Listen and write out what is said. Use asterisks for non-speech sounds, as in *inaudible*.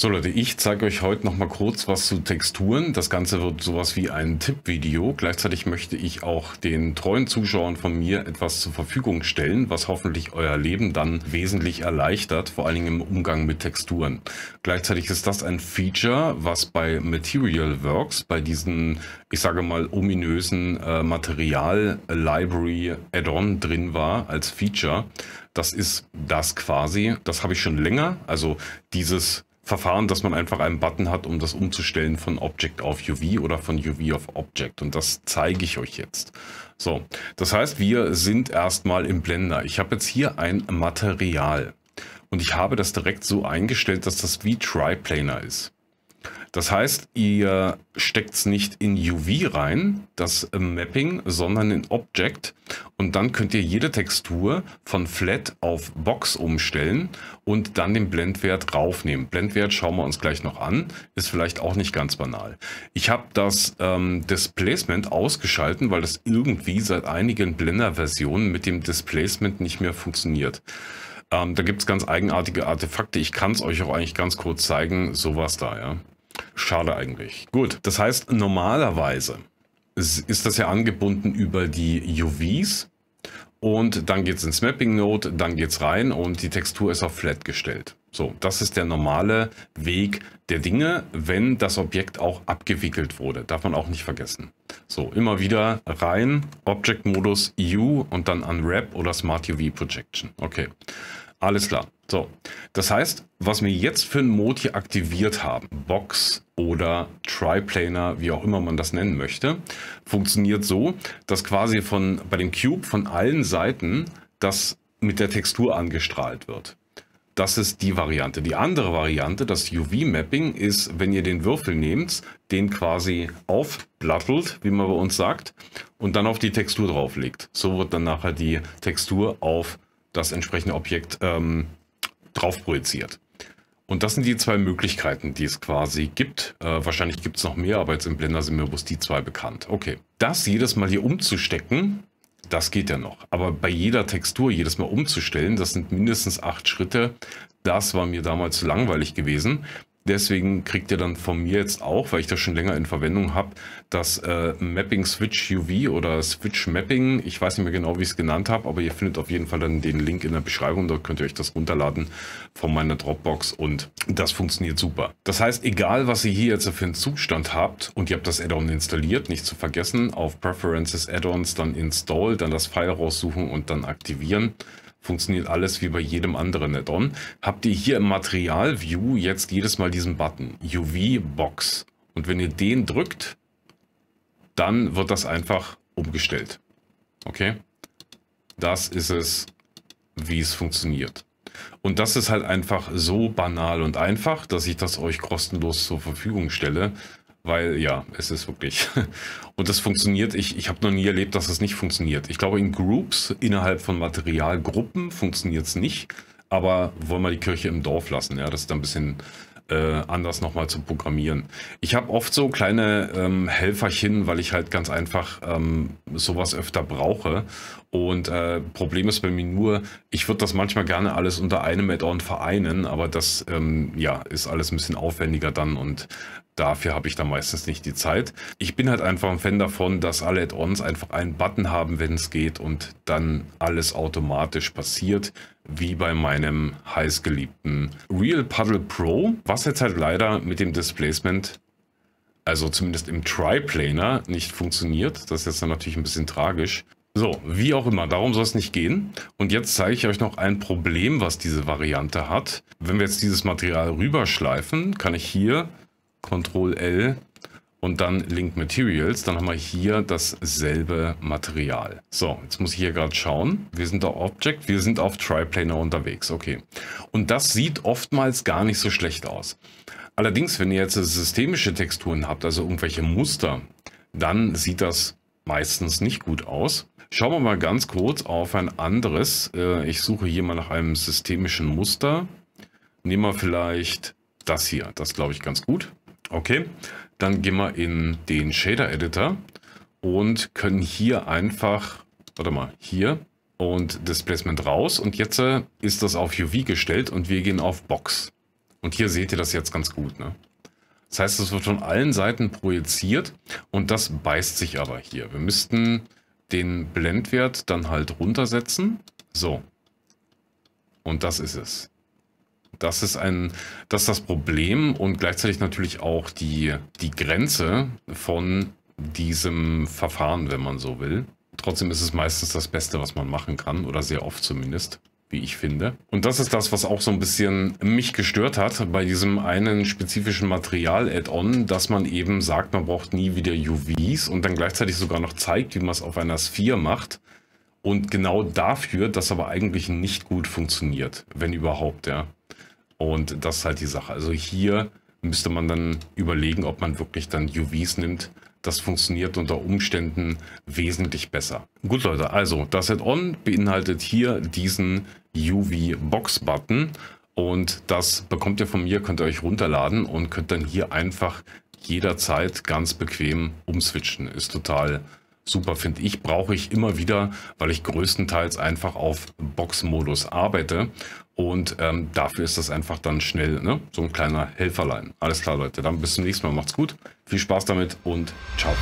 So Leute, ich zeige euch heute nochmal kurz was zu Texturen. Das Ganze wird sowas wie ein Tippvideo. Gleichzeitig möchte ich auch den treuen Zuschauern von mir etwas zur Verfügung stellen, was hoffentlich euer Leben dann wesentlich erleichtert, vor allen Dingen im Umgang mit Texturen. Gleichzeitig ist das ein Feature, was bei Material Works, bei diesen, ich sage mal, ominösen äh, Material-Library-Add-on drin war als Feature. Das ist das quasi, das habe ich schon länger, also dieses Verfahren, dass man einfach einen Button hat, um das umzustellen von Object auf UV oder von UV auf Object. Und das zeige ich euch jetzt. So, das heißt, wir sind erstmal im Blender. Ich habe jetzt hier ein Material. Und ich habe das direkt so eingestellt, dass das wie Triplanar ist. Das heißt, ihr steckt es nicht in UV rein, das äh, Mapping, sondern in Object. Und dann könnt ihr jede Textur von Flat auf Box umstellen und dann den Blendwert raufnehmen. Blendwert schauen wir uns gleich noch an. Ist vielleicht auch nicht ganz banal. Ich habe das ähm, Displacement ausgeschalten, weil das irgendwie seit einigen Blender-Versionen mit dem Displacement nicht mehr funktioniert. Ähm, da gibt es ganz eigenartige Artefakte. Ich kann es euch auch eigentlich ganz kurz zeigen. So was da, ja. Schade eigentlich. Gut, das heißt, normalerweise ist das ja angebunden über die UVs. Und dann geht es ins Mapping Node, dann geht es rein und die Textur ist auf Flat gestellt. So, das ist der normale Weg der Dinge, wenn das Objekt auch abgewickelt wurde. Darf man auch nicht vergessen. So, immer wieder rein, Object-Modus U und dann Unwrap oder Smart UV Projection. Okay, alles klar. So, das heißt, was wir jetzt für einen Mod hier aktiviert haben, Box oder Triplaner, wie auch immer man das nennen möchte, funktioniert so, dass quasi von bei dem Cube von allen Seiten das mit der Textur angestrahlt wird. Das ist die Variante. Die andere Variante, das UV-Mapping, ist, wenn ihr den Würfel nehmt, den quasi aufblattelt, wie man bei uns sagt, und dann auf die Textur drauflegt. So wird dann nachher die Textur auf das entsprechende Objekt ähm, drauf projiziert. Und das sind die zwei Möglichkeiten, die es quasi gibt. Äh, wahrscheinlich gibt es noch mehr, aber jetzt im Blender sind mir bloß die zwei bekannt. Okay, das jedes Mal hier umzustecken, das geht ja noch. Aber bei jeder Textur jedes Mal umzustellen, das sind mindestens acht Schritte. Das war mir damals zu langweilig gewesen. Deswegen kriegt ihr dann von mir jetzt auch, weil ich das schon länger in Verwendung habe, das äh, Mapping Switch UV oder Switch Mapping. Ich weiß nicht mehr genau, wie ich es genannt habe, aber ihr findet auf jeden Fall dann den Link in der Beschreibung. Dort könnt ihr euch das runterladen von meiner Dropbox und das funktioniert super. Das heißt, egal was ihr hier jetzt für einen Zustand habt und ihr habt das Add-on installiert, nicht zu vergessen, auf Preferences Add-ons dann Install, dann das File raussuchen und dann aktivieren funktioniert alles wie bei jedem anderen Addon, habt ihr hier im Material-View jetzt jedes Mal diesen Button, UV-Box. Und wenn ihr den drückt, dann wird das einfach umgestellt. Okay? Das ist es, wie es funktioniert. Und das ist halt einfach so banal und einfach, dass ich das euch kostenlos zur Verfügung stelle. Weil ja, es ist wirklich. *laughs* Und das funktioniert. Ich, ich habe noch nie erlebt, dass es nicht funktioniert. Ich glaube, in Groups, innerhalb von Materialgruppen, funktioniert es nicht. Aber wollen wir die Kirche im Dorf lassen. Ja, das ist dann ein bisschen äh, anders nochmal zu programmieren. Ich habe oft so kleine ähm, Helferchen, weil ich halt ganz einfach ähm, sowas öfter brauche. Und äh, Problem ist bei mir nur, ich würde das manchmal gerne alles unter einem Add-on vereinen, aber das ähm, ja, ist alles ein bisschen aufwendiger dann und Dafür habe ich da meistens nicht die Zeit. Ich bin halt einfach ein Fan davon, dass alle Add-ons einfach einen Button haben, wenn es geht und dann alles automatisch passiert, wie bei meinem heißgeliebten Real Puddle Pro, was jetzt halt leider mit dem Displacement also zumindest im Triplaner nicht funktioniert. Das ist jetzt dann natürlich ein bisschen tragisch. So, wie auch immer, darum soll es nicht gehen. Und jetzt zeige ich euch noch ein Problem, was diese Variante hat. Wenn wir jetzt dieses Material rüberschleifen, kann ich hier Ctrl L und dann Link Materials. Dann haben wir hier dasselbe Material. So, jetzt muss ich hier gerade schauen. Wir sind auf Object, wir sind auf Triplanar unterwegs. Okay. Und das sieht oftmals gar nicht so schlecht aus. Allerdings, wenn ihr jetzt systemische Texturen habt, also irgendwelche Muster, dann sieht das meistens nicht gut aus. Schauen wir mal ganz kurz auf ein anderes. Äh, ich suche hier mal nach einem systemischen Muster. Nehmen wir vielleicht das hier. Das glaube ich ganz gut. Okay, dann gehen wir in den Shader Editor und können hier einfach, warte mal, hier und Displacement raus. Und jetzt äh, ist das auf UV gestellt und wir gehen auf Box. Und hier seht ihr das jetzt ganz gut. Ne? Das heißt, es wird von allen Seiten projiziert und das beißt sich aber hier. Wir müssten den Blendwert dann halt runtersetzen. So. Und das ist es das ist ein, das ist das Problem und gleichzeitig natürlich auch die, die Grenze von diesem Verfahren, wenn man so will. Trotzdem ist es meistens das Beste, was man machen kann, oder sehr oft zumindest, wie ich finde. Und das ist das, was auch so ein bisschen mich gestört hat bei diesem einen spezifischen Material-Add-on, dass man eben sagt, man braucht nie wieder UVs und dann gleichzeitig sogar noch zeigt, wie man es auf einer Sphere macht. Und genau dafür, das aber eigentlich nicht gut funktioniert, wenn überhaupt, ja. Und das ist halt die Sache. Also hier müsste man dann überlegen, ob man wirklich dann UVs nimmt. Das funktioniert unter Umständen wesentlich besser. Gut Leute, also das Add-on beinhaltet hier diesen UV-Box-Button. Und das bekommt ihr von mir, könnt ihr euch runterladen und könnt dann hier einfach jederzeit ganz bequem umswitchen. Ist total super, finde ich. Brauche ich immer wieder, weil ich größtenteils einfach auf Box-Modus arbeite. Und ähm, dafür ist das einfach dann schnell ne? so ein kleiner Helferlein. Alles klar, Leute. Dann bis zum nächsten Mal. Macht's gut. Viel Spaß damit und ciao.